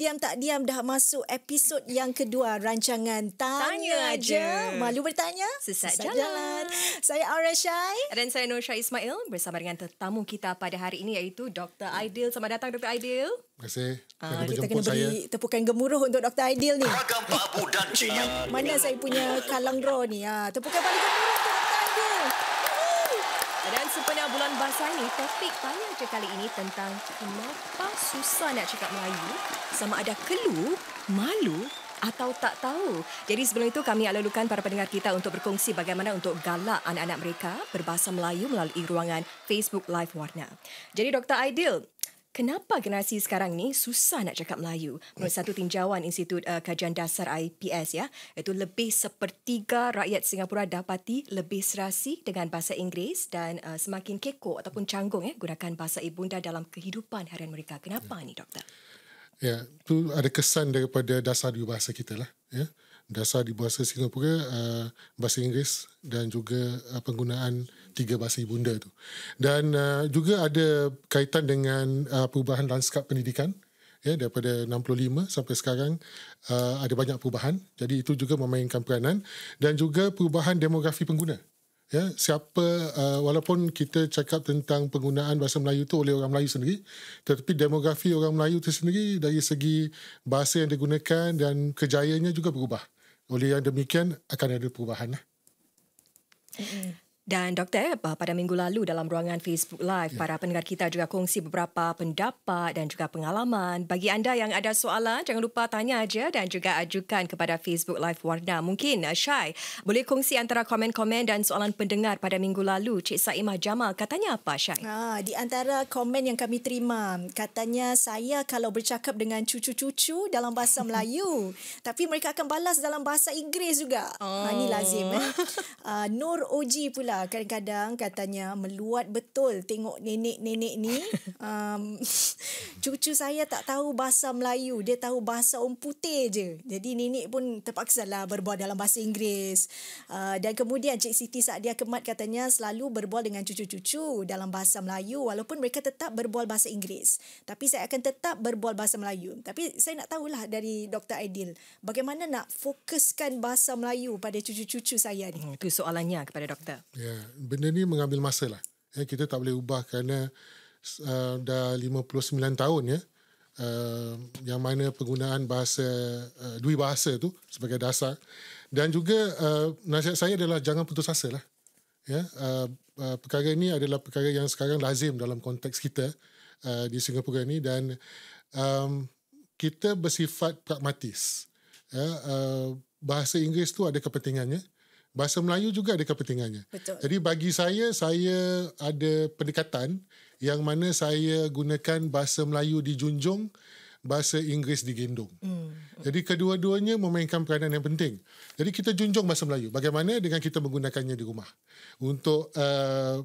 diam tak diam dah masuk episod yang kedua rancangan Tanya, Tanya Aja. Malu bertanya? Sesat, Sesat jalan. jalan. Saya Aura Shai. Dan saya Nusha Ismail bersama dengan tetamu kita pada hari ini iaitu Dr. Aidil. Selamat datang Dr. Aidil. Terima kasih. Uh, kita kena beri tepukan gemuruh untuk Dr. Aidil ni. Mana saya punya kalang roh ni? Ha, tepukan paling gemuruh. dalam bahasa ini, topik tanya je kali ini tentang kenapa susah nak cakap Melayu. Sama ada kelu, malu atau tak tahu. Jadi sebelum itu kami alulukan para pendengar kita untuk berkongsi bagaimana untuk galak anak-anak mereka berbahasa Melayu melalui ruangan Facebook Live Warna. Jadi Dr. Aidil, Kenapa generasi sekarang ni susah nak cakap Melayu? Menurut satu tinjauan Institut uh, Kajian Dasar IPS ya, itu lebih sepertiga rakyat Singapura dapati lebih serasi dengan bahasa Inggeris dan uh, semakin kekok ataupun canggung ya gunakan bahasa ibunda dalam kehidupan harian mereka. Kenapa ya. ni doktor? Ya, tu ada kesan daripada dasar di bahasa kita lah ya. Dasar di bahasa Singapura uh, bahasa Inggeris dan juga uh, penggunaan tiga bahasa ibunda itu, Dan uh, juga ada kaitan dengan uh, perubahan lanskap pendidikan ya daripada 65 sampai sekarang uh, ada banyak perubahan. Jadi itu juga memainkan peranan dan juga perubahan demografi pengguna. Ya, siapa uh, walaupun kita cakap tentang penggunaan bahasa Melayu itu oleh orang Melayu sendiri, tetapi demografi orang Melayu itu sendiri dari segi bahasa yang digunakan dan kejayaannya juga berubah. Oleh yang demikian akan ada perubahan. Mm-hmm. Dan Doktor ah, pada minggu lalu dalam ruangan Facebook Live, ya. para pendengar kita juga kongsi beberapa pendapat dan juga pengalaman. Bagi anda yang ada soalan, jangan lupa tanya aja dan juga ajukan kepada Facebook Live Warna. Mungkin ah, Syai boleh kongsi antara komen-komen dan soalan pendengar pada minggu lalu. Cik Saimah Jamal, katanya apa Syai? Ha, di antara komen yang kami terima, katanya saya kalau bercakap dengan cucu-cucu dalam bahasa Melayu, tapi mereka akan balas dalam bahasa Inggeris juga. Ha, oh. Ha, ini lazim. Eh? Uh, Nur Oji pula lah kadang-kadang katanya meluat betul tengok nenek-nenek ni. Um, cucu saya tak tahu bahasa Melayu. Dia tahu bahasa orang putih je. Jadi nenek pun terpaksa lah berbual dalam bahasa Inggeris. Uh, dan kemudian Cik Siti saat dia kemat katanya selalu berbual dengan cucu-cucu dalam bahasa Melayu. Walaupun mereka tetap berbual bahasa Inggeris. Tapi saya akan tetap berbual bahasa Melayu. Tapi saya nak tahulah dari Dr. Aidil. Bagaimana nak fokuskan bahasa Melayu pada cucu-cucu saya ni? Hmm, itu soalannya kepada doktor. Ya, benda ni mengambil masa lah. Ya, kita tak boleh ubah kerana uh, dah 59 tahun ya, uh, yang mana penggunaan bahasa, uh, dui bahasa tu sebagai dasar. Dan juga uh, nasihat saya adalah jangan putus asa lah. Ya, uh, uh, perkara ini adalah perkara yang sekarang lazim dalam konteks kita uh, di Singapura ini dan um, kita bersifat pragmatis. Ya, uh, bahasa Inggeris tu ada kepentingannya bahasa Melayu juga ada kepentingannya. Betul. Jadi bagi saya saya ada pendekatan yang mana saya gunakan bahasa Melayu dijunjung bahasa Inggeris digendong. Hmm. Jadi kedua-duanya memainkan peranan yang penting. Jadi kita junjung bahasa Melayu bagaimana dengan kita menggunakannya di rumah. Untuk uh,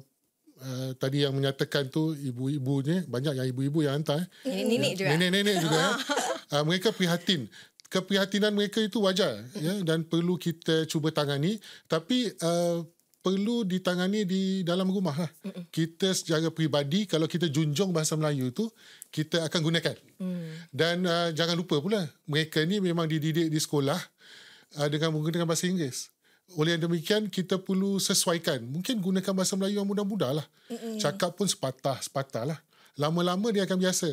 uh, tadi yang menyatakan tu ibu-ibunya banyak yang ibu-ibu yang hantar. Eh. Nenek-nenek juga. Nenek-nenek juga. Eh. Uh, mereka prihatin keprihatinan mereka itu wajar ya dan perlu kita cuba tangani tapi uh, perlu ditangani di dalam rumah lah. Mm-mm. Kita secara peribadi, kalau kita junjung bahasa Melayu itu, kita akan gunakan. Mm. Dan uh, jangan lupa pula, mereka ni memang dididik di sekolah uh, dengan menggunakan bahasa Inggeris. Oleh yang demikian, kita perlu sesuaikan. Mungkin gunakan bahasa Melayu yang mudah-mudah lah. Mm-mm. Cakap pun sepatah-sepatah lah. Lama-lama dia akan biasa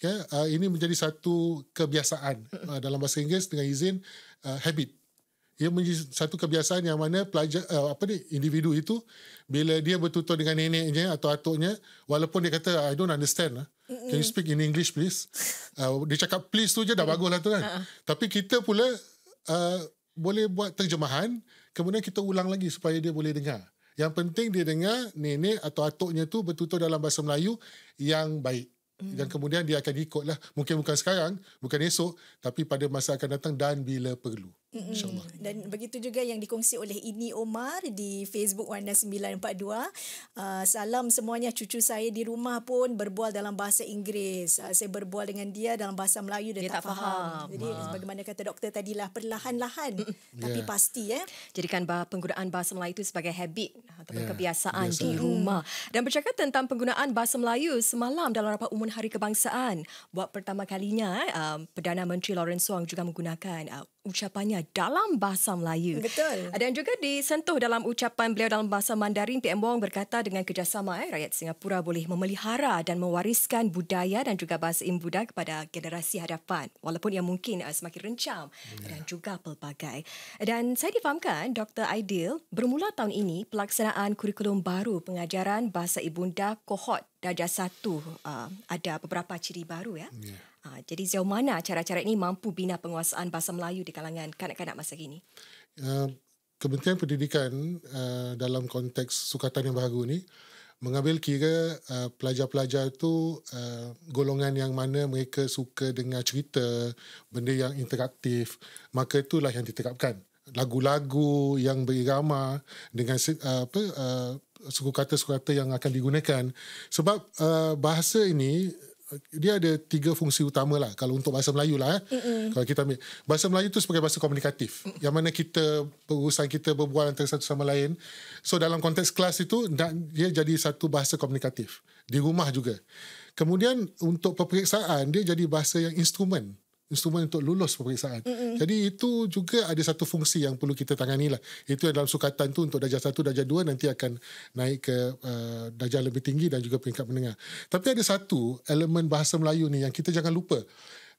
ya yeah, uh, ini menjadi satu kebiasaan uh, dalam bahasa Inggeris dengan izin uh, habit ia menjadi satu kebiasaan yang mana pelajar uh, apa ni individu itu bila dia bertutur dengan neneknya atau atuknya walaupun dia kata i don't understand ah. can you speak in english please uh, dia cakap please tu je dah baguslah tu kan uh-huh. tapi kita pula uh, boleh buat terjemahan kemudian kita ulang lagi supaya dia boleh dengar yang penting dia dengar nenek atau atuknya tu bertutur dalam bahasa Melayu yang baik Hmm. Dan kemudian dia akan ikutlah. Mungkin bukan sekarang, bukan esok, tapi pada masa akan datang dan bila perlu. InsyaAllah. Dan begitu juga yang dikongsi oleh Ini Omar di Facebook Wanda 942. Uh, ah, salam semuanya cucu saya di rumah pun berbual dalam bahasa Inggeris. Uh, saya berbual dengan dia dalam bahasa Melayu dan dia tak, tak faham. faham. Jadi Ma. bagaimana kata doktor tadilah perlahan-lahan tapi yeah. pasti ya. Eh? Jadikan penggunaan bahasa Melayu itu sebagai habit ah, atau yeah. kebiasaan Biasa. di rumah. Hmm. Dan bercakap tentang penggunaan bahasa Melayu semalam dalam rapat umum Hari Kebangsaan buat pertama kalinya eh, Perdana Menteri Lawrence Wong juga menggunakan uh, ucapannya belajar dalam bahasa Melayu. Betul. Dan juga disentuh dalam ucapan beliau dalam bahasa Mandarin, PM Wong berkata dengan kerjasama eh, rakyat Singapura boleh memelihara dan mewariskan budaya dan juga bahasa imbuda kepada generasi hadapan. Walaupun ia mungkin uh, semakin rencam ya. dan juga pelbagai. Dan saya difahamkan Dr. Aidil bermula tahun ini pelaksanaan kurikulum baru pengajaran bahasa ibunda kohot darjah 1 uh, ada beberapa ciri baru ya. ya. Ha, jadi sejauh mana cara-cara ini mampu bina penguasaan bahasa Melayu di kalangan kanak-kanak masa kini? Uh, Kementerian Pendidikan uh, dalam konteks sukatan yang baru ini mengambil kira uh, pelajar-pelajar itu uh, golongan yang mana mereka suka dengar cerita, benda yang interaktif, maka itulah yang diterapkan. Lagu-lagu yang berirama dengan uh, apa, uh, suku kata-suku kata yang akan digunakan. Sebab uh, bahasa ini dia ada tiga fungsi utama lah kalau untuk bahasa Melayu lah eh. kalau kita ambil bahasa Melayu tu sebagai bahasa komunikatif Mm-mm. yang mana kita perusahaan kita berbual antara satu sama lain so dalam konteks kelas itu dia jadi satu bahasa komunikatif di rumah juga kemudian untuk peperiksaan dia jadi bahasa yang instrumen mm instrumen untuk lulus peperiksaan. Mm-hmm. Jadi itu juga ada satu fungsi yang perlu kita tangani lah. Itu dalam sukatan tu untuk darjah satu, darjah dua nanti akan naik ke uh, darjah lebih tinggi dan juga peringkat menengah. Tapi ada satu elemen bahasa Melayu ni yang kita jangan lupa.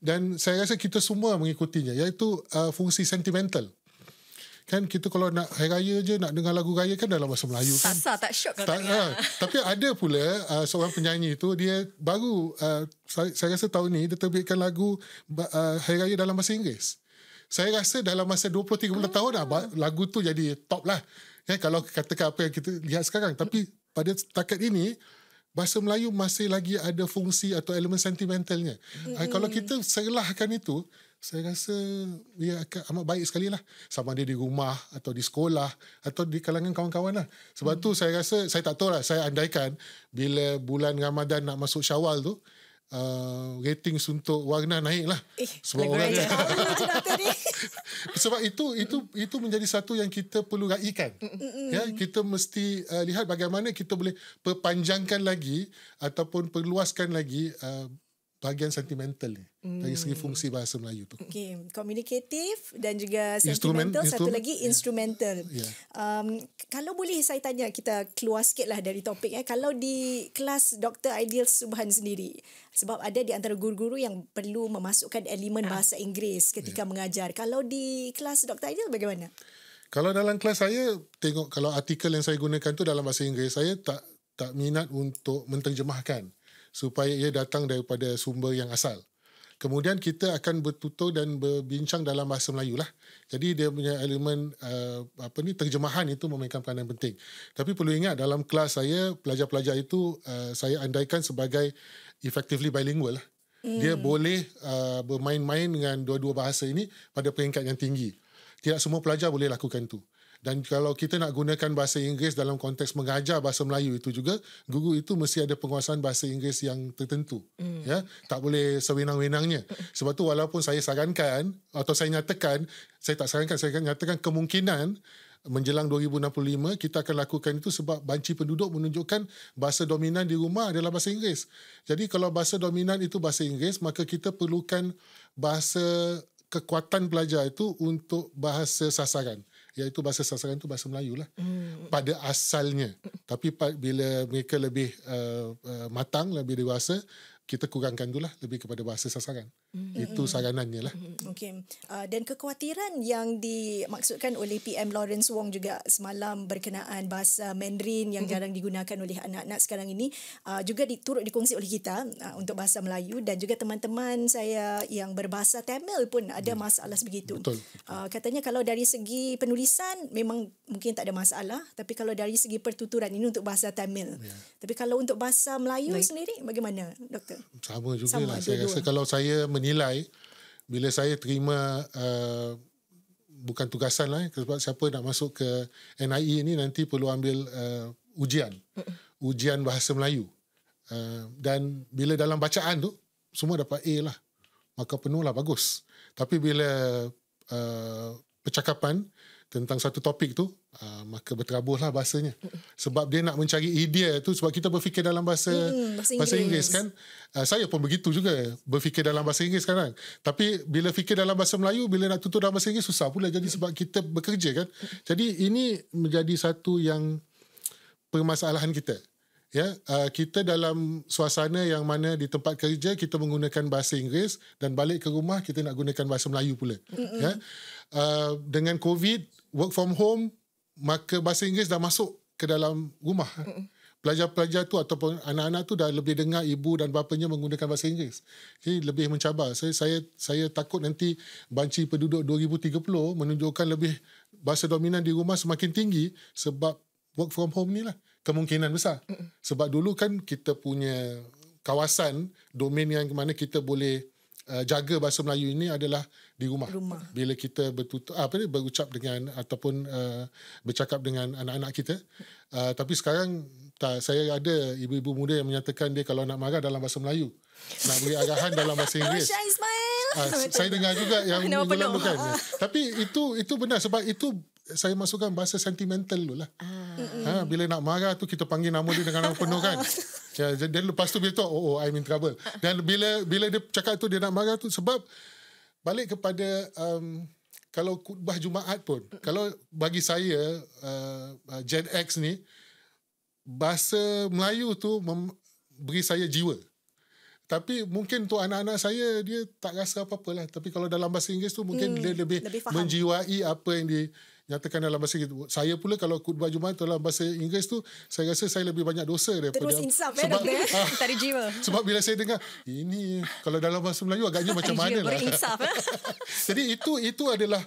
Dan saya rasa kita semua mengikutinya iaitu uh, fungsi sentimental kan kita kalau nak hari raya je nak dengar lagu raya kan dalam bahasa Melayu kan. Sasa tak syok kalau tak, dengar. Ah, ha. Tapi ada pula uh, seorang penyanyi tu dia baru uh, saya, saya rasa tahun ni dia terbitkan lagu uh, hari raya dalam bahasa Inggeris. Saya rasa dalam masa 20 30 hmm. tahun dah lagu tu jadi top lah. Ya kalau katakan apa yang kita lihat sekarang tapi pada setakat ini bahasa Melayu masih lagi ada fungsi atau elemen sentimentalnya. Hmm. kalau kita serlahkan itu saya rasa dia akan amat baik sekali lah. Sama dia di rumah atau di sekolah atau di kalangan kawan-kawan lah. Sebab hmm. tu saya rasa, saya tak tahu lah, saya andaikan bila bulan Ramadan nak masuk syawal tu, uh, rating untuk warna naik lah. Eh, Semua lagu orang Sebab itu, itu itu menjadi satu yang kita perlu raikan. Mm-mm. Ya, kita mesti uh, lihat bagaimana kita boleh perpanjangkan lagi ataupun perluaskan lagi uh, bahagian sentimental ni hmm. dari segi hmm. fungsi bahasa Melayu tu. Okay, communicative dan juga sentimental. Instrument, Satu lagi yeah. instrumental. Yeah. Um, kalau boleh saya tanya kita keluar sikit lah dari topik. Eh. Kalau di kelas Dr. Ideal Subhan sendiri, sebab ada di antara guru-guru yang perlu memasukkan elemen ah. bahasa Inggeris ketika yeah. mengajar. Kalau di kelas Dr. Ideal bagaimana? Kalau dalam kelas saya, tengok kalau artikel yang saya gunakan tu dalam bahasa Inggeris, saya tak tak minat untuk menterjemahkan supaya ia datang daripada sumber yang asal. Kemudian kita akan bertutur dan berbincang dalam bahasa Melayu lah. Jadi dia punya elemen uh, apa ni terjemahan itu memainkan peranan penting. Tapi perlu ingat dalam kelas saya pelajar-pelajar itu uh, saya andaikan sebagai effectively bilingual lah. Dia hmm. boleh uh, bermain-main dengan dua-dua bahasa ini pada peringkat yang tinggi. Tidak semua pelajar boleh lakukan itu. Hmm. Dan kalau kita nak gunakan bahasa Inggeris dalam konteks mengajar bahasa Melayu itu juga, guru itu mesti ada penguasaan bahasa Inggeris yang tertentu. Hmm. Ya, tak boleh sewenang-wenangnya. Sebab tu walaupun saya sarankan atau saya nyatakan, saya tak sarankan, saya nyatakan kemungkinan menjelang 2065 kita akan lakukan itu sebab banci penduduk menunjukkan bahasa dominan di rumah adalah bahasa Inggeris. Jadi kalau bahasa dominan itu bahasa Inggeris, maka kita perlukan bahasa kekuatan pelajar itu untuk bahasa sasaran iaitu ya, bahasa sasaran itu bahasa Melayu lah hmm. pada asalnya. Tapi bila mereka lebih uh, uh, matang, lebih dewasa, kita kurangkan dulu lah lebih kepada bahasa sasaran. Mm-hmm. Itu mm-hmm. saranannya lah. Mm-hmm. Okay. Uh, dan kekhawatiran yang dimaksudkan oleh PM Lawrence Wong juga semalam berkenaan bahasa Mandarin yang mm-hmm. jarang digunakan oleh anak-anak sekarang ini uh, juga diturut dikongsi oleh kita uh, untuk bahasa Melayu dan juga teman-teman saya yang berbahasa Tamil pun ada mm. masalah sebegitu. Betul. Uh, katanya kalau dari segi penulisan memang mungkin tak ada masalah tapi kalau dari segi pertuturan ini untuk bahasa Tamil. Yeah. Tapi kalau untuk bahasa Melayu, Melayu. sendiri bagaimana, Doktor? kita. Sama juga Sama lah. saya dua-dua. kalau saya menilai, bila saya terima uh, bukan tugasan lah, eh, sebab siapa nak masuk ke NIE ini nanti perlu ambil uh, ujian. Ujian Bahasa Melayu. Uh, dan bila dalam bacaan tu, semua dapat A lah. Maka penuh lah, bagus. Tapi bila uh, percakapan, tentang satu topik tu uh, maka berterabuhlah bahasanya sebab dia nak mencari idea tu sebab kita berfikir dalam bahasa hmm, bahasa, Inggeris. kan uh, saya pun begitu juga berfikir dalam bahasa Inggeris sekarang tapi bila fikir dalam bahasa Melayu bila nak tutur dalam bahasa Inggeris susah pula jadi sebab kita bekerja kan jadi ini menjadi satu yang permasalahan kita ya uh, kita dalam suasana yang mana di tempat kerja kita menggunakan bahasa Inggeris dan balik ke rumah kita nak gunakan bahasa Melayu pula mm ya uh, dengan covid work from home maka bahasa Inggeris dah masuk ke dalam rumah. Pelajar-pelajar tu ataupun anak-anak tu dah lebih dengar ibu dan bapanya menggunakan bahasa Inggeris. Jadi lebih mencabar. Saya saya saya takut nanti banci penduduk 2030 menunjukkan lebih bahasa dominan di rumah semakin tinggi sebab work from home ni lah kemungkinan besar. Sebab dulu kan kita punya kawasan domain yang mana kita boleh uh, jaga bahasa Melayu ini adalah di rumah. rumah. Bila kita bertutur ah, apa ni berucap dengan ataupun uh, bercakap dengan anak-anak kita. Uh, tapi sekarang tak, saya ada ibu-ibu muda yang menyatakan dia kalau nak marah dalam bahasa Melayu. Nak beri arahan dalam bahasa Inggeris. Oh, Syah Ismail. Uh, saya dengar juga yang mengelamukan. Uh. Tapi itu itu benar sebab itu saya masukkan bahasa sentimental dulu lah. Uh. Ha, bila nak marah tu kita panggil nama dia dengan nama penuh kan. Ya, dan lepas tu bila tu, oh, oh, I'm in trouble. Dan bila bila dia cakap tu dia nak marah tu sebab balik kepada um, kalau khutbah Jumaat pun kalau bagi saya uh, uh, Gen X ni bahasa Melayu tu beri saya jiwa tapi mungkin tu anak-anak saya dia tak rasa apa-apalah tapi kalau dalam bahasa Inggeris tu mungkin hmm, dia lebih, lebih menjiwai apa yang dia nyatakan dalam bahasa kita. Saya pula kalau khutbah Jumaat dalam bahasa Inggeris tu, saya rasa saya lebih banyak dosa daripada... Terus insaf eh, sebab, ya, ah, tadi jiwa. Sebab bila saya dengar, ini kalau dalam bahasa Melayu agaknya macam mana lah. ya. Jadi itu itu adalah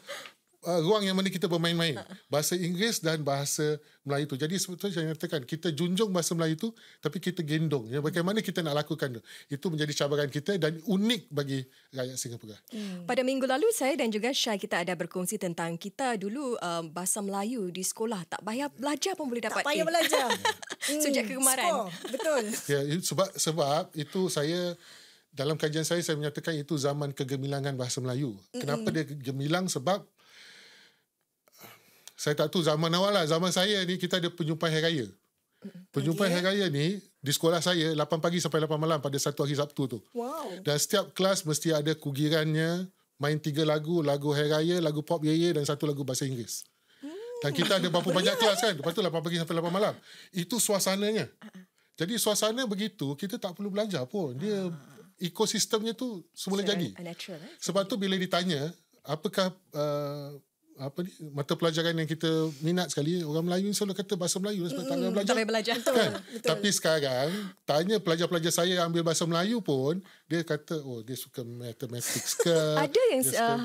uh, ruang yang mana kita bermain-main ha, ha. bahasa Inggeris dan bahasa Melayu itu. Jadi sebetulnya saya nyatakan kita junjung bahasa Melayu itu, tapi kita gendong. Ya, bagaimana kita nak lakukan tu? Itu menjadi cabaran kita dan unik bagi rakyat Singapura. Hmm. Pada minggu lalu saya dan juga Syai kita ada berkongsi tentang kita dulu uh, bahasa Melayu di sekolah tak payah belajar pun boleh dapat. Tak payah A. belajar. Hmm, Sejak kemarin. Betul. Ya, sebab sebab itu saya dalam kajian saya saya menyatakan itu zaman kegemilangan bahasa Melayu. Kenapa mm-hmm. dia gemilang sebab saya tak tahu zaman awal lah zaman saya ni kita ada penyumpan hari raya penyumpan okay. hari raya ni di sekolah saya 8 pagi sampai 8 malam pada satu hari Sabtu tu wow. dan setiap kelas mesti ada kugirannya main tiga lagu lagu hari raya lagu pop ye ye dan satu lagu bahasa Inggeris hmm. dan kita ada berapa banyak kelas kan lepas tu 8 pagi sampai 8 malam itu suasananya ah, ah. jadi suasana begitu kita tak perlu belajar pun dia ah. ekosistemnya tu semula jadi natural, eh? sebab tu bila ditanya apakah uh, apa ni mata pelajaran yang kita minat sekali orang Melayu ni selalu kata bahasa Melayu sebab mm, tak boleh belajar. Tak belajar. Kan? Betul, kan? betul. Tapi sekarang tanya pelajar-pelajar saya yang ambil bahasa Melayu pun dia kata oh dia suka matematik ke. Ada yang uh,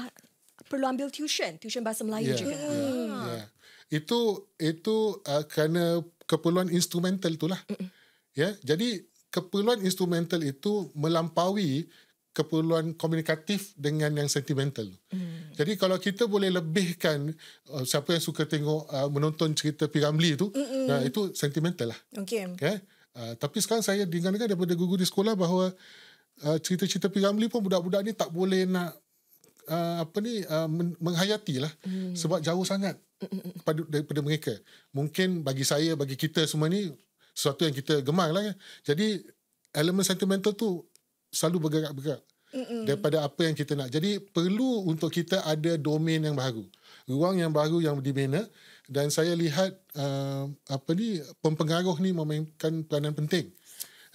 perlu ambil tuition, tuition bahasa Melayu yeah, juga. Yeah, hmm. yeah. Itu itu uh, kerana keperluan instrumental itulah. Ya, yeah? jadi keperluan instrumental itu melampaui keperluan komunikatif dengan yang sentimental. Hmm. Jadi kalau kita boleh lebihkan uh, siapa yang suka tengok uh, menonton cerita Piramli itu, Mm-mm. nah itu sentimental lah. Okey. Okay? Ya? Uh, tapi sekarang saya dengar-dengar daripada guru di sekolah bahawa uh, cerita-cerita Piramli pun budak-budak ni tak boleh nak uh, apa ni uh, menghayati lah hmm. sebab jauh sangat pada, daripada mereka. Mungkin bagi saya bagi kita semua ni sesuatu yang kita gemar lah kan. Jadi elemen sentimental tu selalu bergerak-gerak Mm-mm. daripada apa yang kita nak. Jadi perlu untuk kita ada domain yang baru. Ruang yang baru yang dibina dan saya lihat uh, apa ni pempengaruh ni memainkan peranan penting.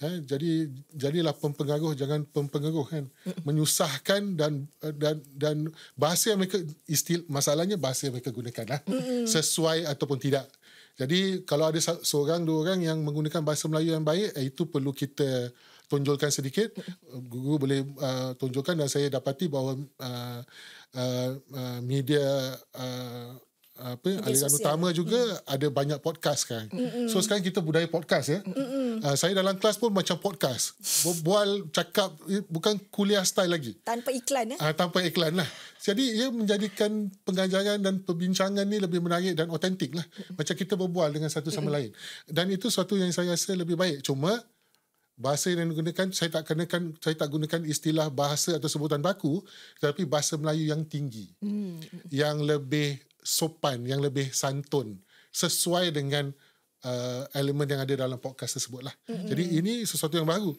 Ha, jadi jadilah pempengaruh jangan pempengaruh kan menyusahkan dan uh, dan dan bahasa yang mereka istil masalahnya bahasa yang mereka gunakan lah sesuai ataupun tidak jadi kalau ada seorang dua orang yang menggunakan bahasa Melayu yang baik eh, itu perlu kita tonjolkan sedikit uh, guru boleh uh, tonjolkan dan saya dapati bahawa uh, uh, uh, media uh, apa media aliran sosial. utama juga mm. ada banyak podcast kan. Mm-mm. So sekarang kita budaya podcast ya. Uh, saya dalam kelas pun macam podcast. bual cakap eh, bukan kuliah style lagi. Tanpa iklan ya. Eh? Uh, tanpa iklan lah. Jadi ia menjadikan pengajaran dan perbincangan ni lebih menarik dan autentik lah. Mm. Macam kita berbual dengan satu sama Mm-mm. lain. Dan itu suatu yang saya rasa lebih baik. Cuma bahasa yang digunakan saya tak kenakan saya tak gunakan istilah bahasa atau sebutan baku tetapi bahasa Melayu yang tinggi hmm. yang lebih sopan yang lebih santun sesuai dengan uh, elemen yang ada dalam podcast tersebutlah hmm. jadi ini sesuatu yang baru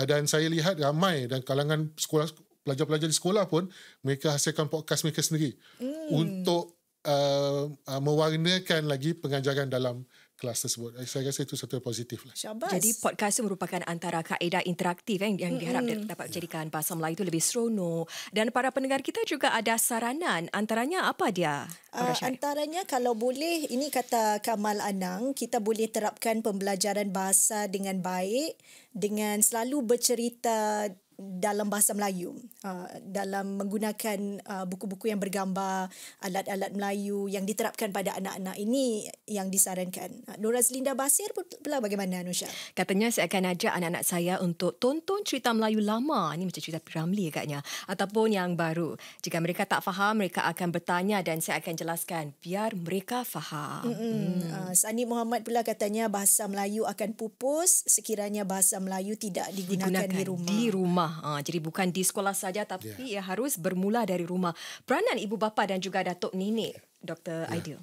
uh, dan saya lihat ramai dan kalangan sekolah pelajar-pelajar di sekolah pun mereka hasilkan podcast mereka sendiri hmm. untuk uh, uh, mewarnakan lagi pengajaran dalam kelas tersebut. Eh, saya rasa itu satu yang positif. Lah. Jadi podcast itu merupakan antara kaedah interaktif eh, yang mm-hmm. diharap dapat menjadikan bahasa Melayu itu lebih serono. Dan para pendengar kita juga ada saranan. Antaranya apa dia? Uh, antaranya kalau boleh, ini kata Kamal Anang, kita boleh terapkan pembelajaran bahasa dengan baik dengan selalu bercerita dalam bahasa Melayu uh, dalam menggunakan uh, buku-buku yang bergambar alat-alat Melayu yang diterapkan pada anak-anak ini yang disarankan. Uh, Nora Zlinda Basir pula bagaimana Anusha? Katanya saya akan ajak anak-anak saya untuk tonton cerita Melayu lama. Ini macam cerita Piramli agaknya ataupun yang baru. Jika mereka tak faham, mereka akan bertanya dan saya akan jelaskan biar mereka faham. Hmm. Uh, Sani Muhammad pula katanya bahasa Melayu akan pupus sekiranya bahasa Melayu tidak digunakan, digunakan di rumah. Di rumah rumah. Ha, jadi bukan di sekolah saja tapi yeah. ia harus bermula dari rumah. Peranan ibu bapa dan juga datuk nenek, Dr. Yeah. Ideal.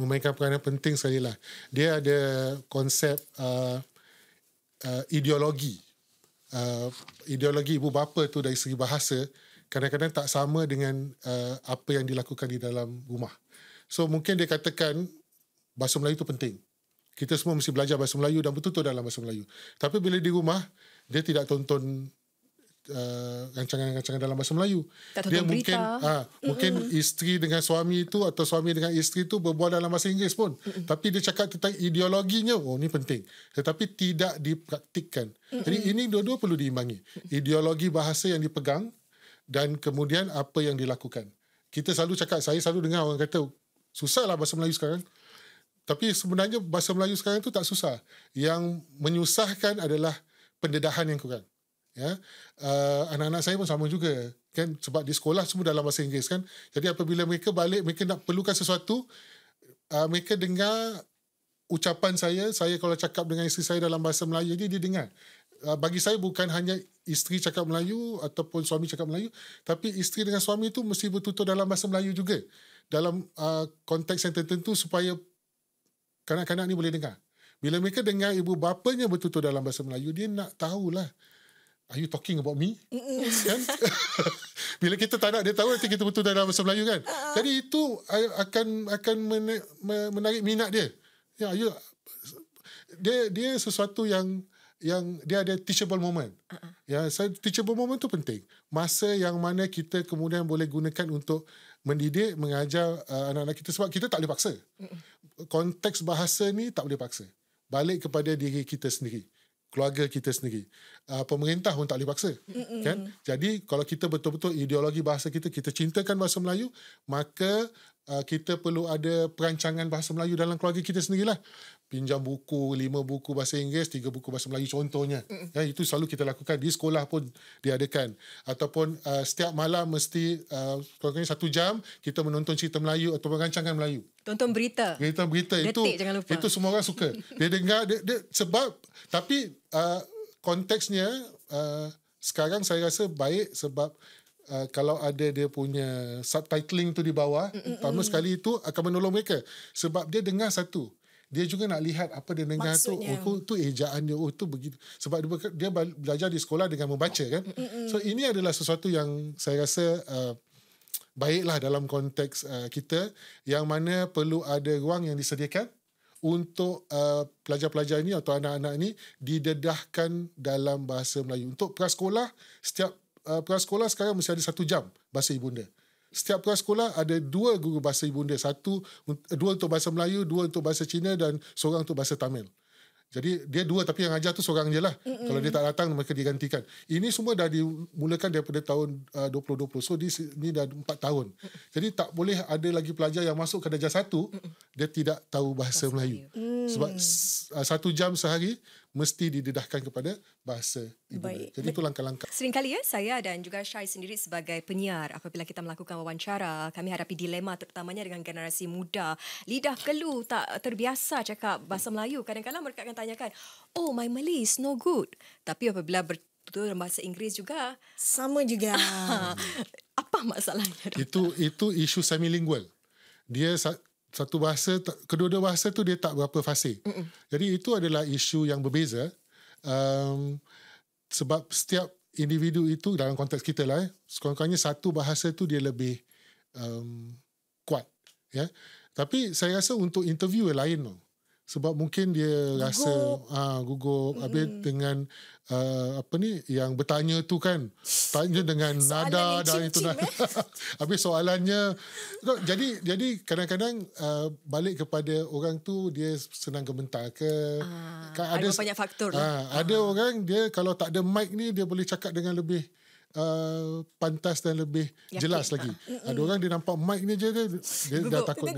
Memainkan peranan penting sekali lah. Dia ada konsep uh, uh, ideologi. Uh, ideologi ibu bapa tu dari segi bahasa kadang-kadang tak sama dengan uh, apa yang dilakukan di dalam rumah. So mungkin dia katakan bahasa Melayu itu penting. Kita semua mesti belajar bahasa Melayu dan betul-betul dalam bahasa Melayu. Tapi bila di rumah, dia tidak tonton uh, rancangan-rancangan dalam bahasa Melayu. Tak dia mungkin berita. Ah, mungkin mm-hmm. isteri dengan suami itu atau suami dengan isteri itu berbual dalam bahasa Inggeris pun. Mm-hmm. Tapi dia cakap tentang ideologinya. Oh, ini penting. Tetapi tidak dipraktikkan. Mm-hmm. Jadi ini dua-dua perlu diimbangi. Ideologi bahasa yang dipegang dan kemudian apa yang dilakukan. Kita selalu cakap, saya selalu dengar orang kata susahlah bahasa Melayu sekarang. Tapi sebenarnya bahasa Melayu sekarang itu tak susah. Yang menyusahkan adalah pendedahan yang kurang ya uh, anak-anak saya pun sama juga kan sebab di sekolah semua dalam bahasa Inggeris kan jadi apabila mereka balik mereka nak perlukan sesuatu uh, mereka dengar ucapan saya saya kalau cakap dengan isteri saya dalam bahasa Melayu jadi dia dengar uh, bagi saya bukan hanya isteri cakap Melayu ataupun suami cakap Melayu tapi isteri dengan suami itu mesti bertutur dalam bahasa Melayu juga dalam uh, konteks yang tertentu supaya kanak-kanak ni boleh dengar bila mereka dengar ibu bapanya bertutur dalam bahasa Melayu dia nak tahulah are you talking about me? kan? Bila kita tak nak dia tahu nanti kita betul dalam bahasa Melayu kan. Uh. Jadi itu akan akan menarik minat dia. Ya, you, ya. dia dia sesuatu yang yang dia ada teachable moment. Uh-uh. Ya, so teachable moment tu penting. Masa yang mana kita kemudian boleh gunakan untuk mendidik, mengajar uh, anak-anak kita sebab kita tak boleh paksa. Uh-uh. Konteks bahasa ni tak boleh paksa. Balik kepada diri kita sendiri keluarga kita sendiri. Uh, pemerintah pun tak boleh paksa. Mm-mm. Kan? Jadi kalau kita betul-betul ideologi bahasa kita kita cintakan bahasa Melayu, maka uh, kita perlu ada perancangan bahasa Melayu dalam keluarga kita sendirilah pinjam buku, lima buku bahasa Inggeris, tiga buku bahasa Melayu contohnya. Mm. Ya, itu selalu kita lakukan. Di sekolah pun diadakan. Ataupun uh, setiap malam mesti, uh, satu jam, kita menonton cerita Melayu atau rancangan Melayu. Tonton berita. Berita-berita. Detik, itu, jangan lupa. Itu semua orang suka. dia dengar, dia, dia, sebab, tapi uh, konteksnya, uh, sekarang saya rasa baik sebab Uh, kalau ada dia punya subtitling tu di bawah, Mm-mm. pertama sekali itu akan menolong mereka. Sebab dia dengar satu dia juga nak lihat apa dia dengar tu oh tu ejaan dia oh tu begitu sebab dia, dia belajar di sekolah dengan membaca kan Mm-mm. so ini adalah sesuatu yang saya rasa uh, baiklah dalam konteks uh, kita yang mana perlu ada ruang yang disediakan untuk uh, pelajar-pelajar ini atau anak-anak ini didedahkan dalam bahasa Melayu untuk prasekolah setiap uh, prasekolah sekarang mesti ada satu jam bahasa ibunda mm setiap kelas sekolah ada dua guru bahasa ibunda satu dua untuk bahasa Melayu dua untuk bahasa Cina dan seorang untuk bahasa Tamil jadi dia dua tapi yang ajar tu seorang je lah. Mm-mm. Kalau dia tak datang mereka digantikan. Ini semua dah dimulakan daripada tahun uh, 2020. So this, ini dah empat tahun. Jadi tak boleh ada lagi pelajar yang masuk ke darjah satu. Mm-mm. Dia tidak tahu bahasa, bahasa Melayu. Melayu. Mm. Sebab hmm. uh, satu jam sehari mesti didedahkan kepada bahasa ibu. Baik. Jadi itu langkah-langkah. Sering kali ya saya dan juga Syai sendiri sebagai penyiar apabila kita melakukan wawancara, kami hadapi dilema terutamanya dengan generasi muda. Lidah kelu tak terbiasa cakap bahasa Melayu. Kadang-kadang mereka akan tanyakan, "Oh, my Malay is no good." Tapi apabila bertutur bahasa Inggeris juga sama juga. apa masalahnya? Itu itu isu semilingual. Dia satu bahasa kedua-dua bahasa tu dia tak berapa fasih. Mm-mm. Jadi itu adalah isu yang berbeza. Um, sebab setiap individu itu dalam konteks kita lah eh, sekurang-kurangnya satu bahasa tu dia lebih um, kuat ya. Tapi saya rasa untuk interview lain sebab mungkin dia rasa ah, gugup uh, mm-hmm. habis dengan uh, apa ni yang bertanya tu kan tanya dengan soalan nada dan itu dah eh. habis soalannya so, jadi jadi kadang-kadang uh, balik kepada orang tu dia senang gementar ke uh, kan ada banyak faktor uh, uh. ada orang dia kalau tak ada mic ni dia boleh cakap dengan lebih Uh, pantas dan lebih Yakin. jelas lagi. Uh, uh, uh. Ada orang dia nampak mic ni je dia, dia dah takut.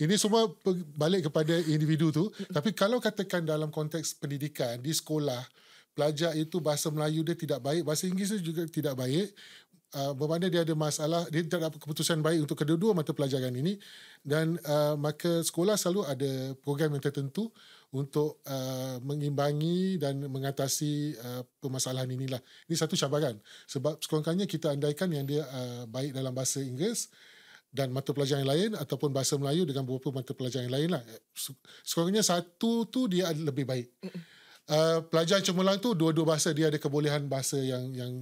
ini semua balik kepada individu tu tapi kalau katakan dalam konteks pendidikan di sekolah pelajar itu bahasa Melayu dia tidak baik bahasa Inggeris dia juga tidak baik uh, bermakna dia ada masalah dia tidak dapat keputusan baik untuk kedua-dua mata pelajaran ini dan uh, maka sekolah selalu ada program yang tertentu untuk uh, mengimbangi dan mengatasi uh, permasalahan inilah. Ini satu cabaran. Sebab sekurang-kurangnya kita andaikan yang dia uh, baik dalam bahasa Inggeris, dan mata pelajaran yang lain ataupun bahasa Melayu dengan beberapa mata pelajaran yang lain lah. Sekurangnya satu tu dia lebih baik. Uh, pelajar cemerlang tu dua-dua bahasa dia ada kebolehan bahasa yang yang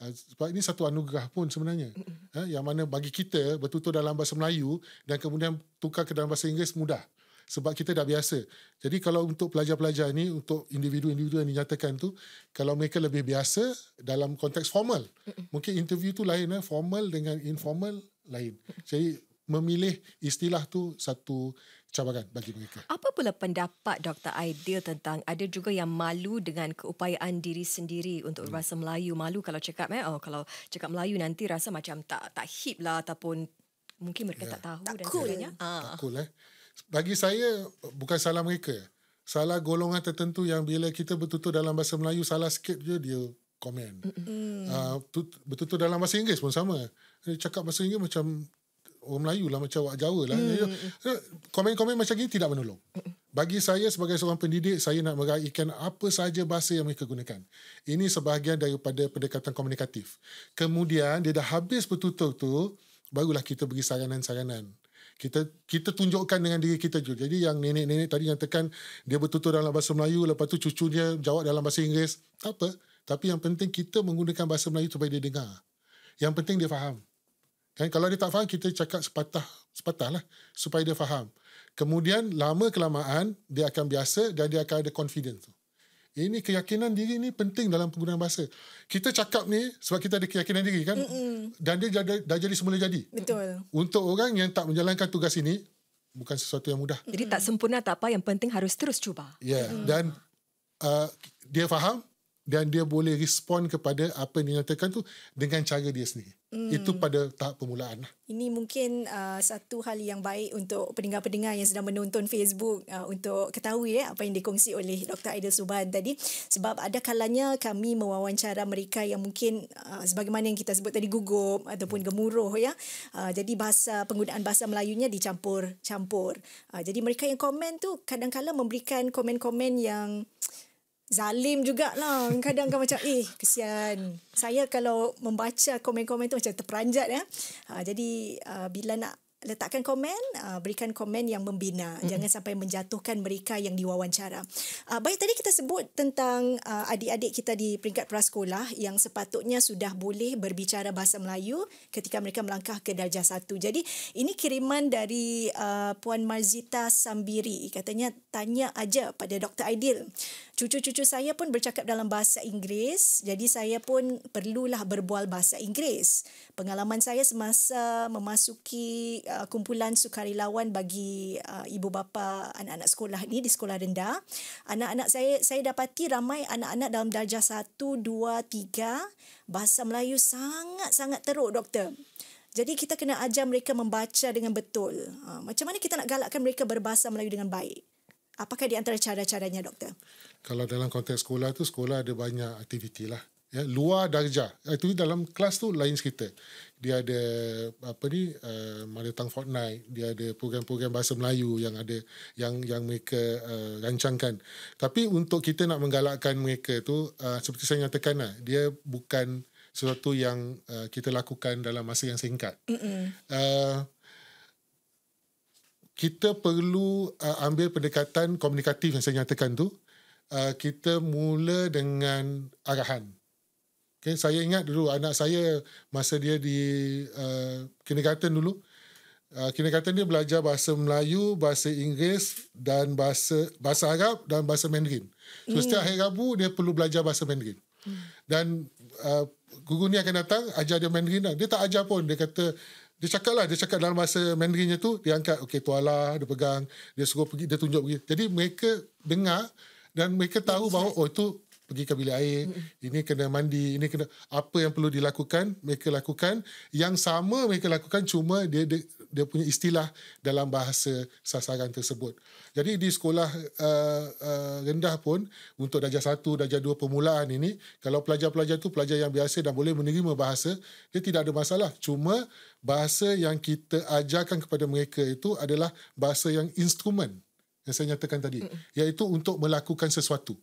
uh, sebab ini satu anugerah pun sebenarnya. Uh, yang mana bagi kita bertutur dalam bahasa Melayu dan kemudian tukar ke dalam bahasa Inggeris mudah sebab kita dah biasa. Jadi kalau untuk pelajar-pelajar ini untuk individu-individu yang dinyatakan tu kalau mereka lebih biasa dalam konteks formal. Mm-mm. Mungkin interview tu lain eh formal dengan informal lain. Jadi memilih istilah tu satu cabaran bagi mereka. Apa pula pendapat Dr. Aidil tentang ada juga yang malu dengan keupayaan diri sendiri untuk hmm. rasa Melayu. Malu kalau cakap, eh, oh, kalau cakap Melayu nanti rasa macam tak tak hip lah ataupun mungkin mereka yeah. tak tahu. Tak dan cool. Ya. Ah. Tak cool eh. Bagi saya, bukan salah mereka. Salah golongan tertentu yang bila kita bertutur dalam bahasa Melayu, salah sikit je dia komen. betul betul tu dalam bahasa Inggeris pun sama. Dia cakap bahasa Inggeris macam orang Melayu lah, macam orang Jawa lah. Mm. Komen-komen macam ini tidak menolong. Bagi saya sebagai seorang pendidik, saya nak meraihkan apa sahaja bahasa yang mereka gunakan. Ini sebahagian daripada pendekatan komunikatif. Kemudian, dia dah habis bertutur tu, barulah kita beri saranan-saranan. Kita kita tunjukkan dengan diri kita juga. Jadi yang nenek-nenek tadi yang tekan, dia bertutur dalam bahasa Melayu, lepas tu cucunya jawab dalam bahasa Inggeris. Tak apa. Tapi yang penting kita menggunakan bahasa Melayu supaya dia dengar. Yang penting dia faham. Kan? Kalau dia tak faham, kita cakap sepatah, sepatah lah. Supaya dia faham. Kemudian lama-kelamaan, dia akan biasa dan dia akan ada confidence. Ini keyakinan diri ni penting dalam penggunaan bahasa. Kita cakap ni sebab kita ada keyakinan diri kan? Mm-mm. Dan dia dah, dah jadi semula jadi. Betul. Untuk orang yang tak menjalankan tugas ini, bukan sesuatu yang mudah. Jadi tak sempurna tak apa, yang penting harus terus cuba. Ya, yeah. mm. dan uh, dia faham, dan dia boleh respon kepada apa yang dinyatakan tu dengan cara dia sendiri. Hmm. Itu pada tahap permulaan. Lah. Ini mungkin uh, satu hal yang baik untuk pendengar-pendengar yang sedang menonton Facebook uh, untuk ketahui eh, apa yang dikongsi oleh Dr. Aidil Subhan tadi. Sebab ada kalanya kami mewawancara mereka yang mungkin uh, sebagaimana yang kita sebut tadi gugup ataupun hmm. gemuruh. ya. Uh, jadi bahasa penggunaan bahasa Melayunya dicampur-campur. Uh, jadi mereka yang komen tu kadang-kadang memberikan komen-komen yang zalim jugalah kadang kan macam eh kesian saya kalau membaca komen-komen tu macam terperanjat ya ha, jadi uh, bila nak letakkan komen uh, berikan komen yang membina mm-hmm. jangan sampai menjatuhkan mereka yang diwawancara uh, baik tadi kita sebut tentang uh, adik-adik kita di peringkat prasekolah yang sepatutnya sudah boleh berbicara bahasa Melayu ketika mereka melangkah ke darjah satu. jadi ini kiriman dari uh, puan Marzita Sambiri katanya tanya aja pada Dr Aidil cucu-cucu saya pun bercakap dalam bahasa Inggeris jadi saya pun perlulah berbual bahasa Inggeris pengalaman saya semasa memasuki uh, kumpulan sukarelawan bagi uh, ibu bapa anak-anak sekolah ni di sekolah rendah. Anak-anak saya saya dapati ramai anak-anak dalam darjah 1 2 3 bahasa Melayu sangat-sangat teruk doktor. Jadi kita kena ajar mereka membaca dengan betul. Uh, macam mana kita nak galakkan mereka berbahasa Melayu dengan baik? Apakah di antara cara-caranya doktor? Kalau dalam konteks sekolah tu sekolah ada banyak aktiviti lah ya luar darjah ya, itu dalam kelas tu lain cerita dia ada apa ni uh, mother tongue fortnight dia ada program-program bahasa Melayu yang ada yang yang mereka uh, rancangkan tapi untuk kita nak menggalakkan mereka tu uh, seperti saya nyatakan lah dia bukan sesuatu yang uh, kita lakukan dalam masa yang singkat uh, kita perlu uh, ambil pendekatan komunikatif yang saya nyatakan tu Uh, kita mula dengan arahan. Okay, saya ingat dulu anak saya masa dia di uh, kindergarten dulu. Uh, kindergarten dia belajar bahasa Melayu, bahasa Inggeris dan bahasa bahasa Arab dan bahasa Mandarin. So, mm. setiap hmm. hari Rabu dia perlu belajar bahasa Mandarin. Mm. Dan uh, guru ni akan datang ajar dia Mandarin. Lah. Dia tak ajar pun. Dia kata, dia cakap lah. Dia cakap dalam bahasa Mandarinnya tu. Dia angkat, okay tuala, dia pegang. Dia suruh pergi, dia tunjuk pergi. Jadi mereka dengar dan mereka tahu bahawa, oh itu pergi ke bilik air, mm-hmm. ini kena mandi, ini kena apa yang perlu dilakukan, mereka lakukan yang sama mereka lakukan cuma dia dia, dia punya istilah dalam bahasa sasaran tersebut. Jadi di sekolah uh, uh, rendah pun untuk darjah 1, darjah 2 permulaan ini, kalau pelajar-pelajar tu pelajar yang biasa dan boleh menerima bahasa, dia tidak ada masalah. Cuma bahasa yang kita ajarkan kepada mereka itu adalah bahasa yang instrumen yang saya nyatakan tadi, mm iaitu untuk melakukan sesuatu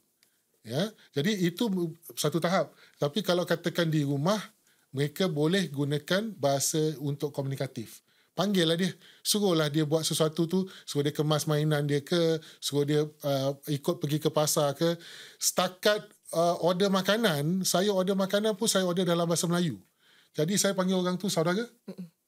ya jadi itu satu tahap tapi kalau katakan di rumah mereka boleh gunakan bahasa untuk komunikatif panggillah dia suruhlah dia buat sesuatu tu suruh dia kemas mainan dia ke suruh dia uh, ikut pergi ke pasar ke setakat uh, order makanan saya order makanan pun saya order dalam bahasa Melayu jadi saya panggil orang tu saudara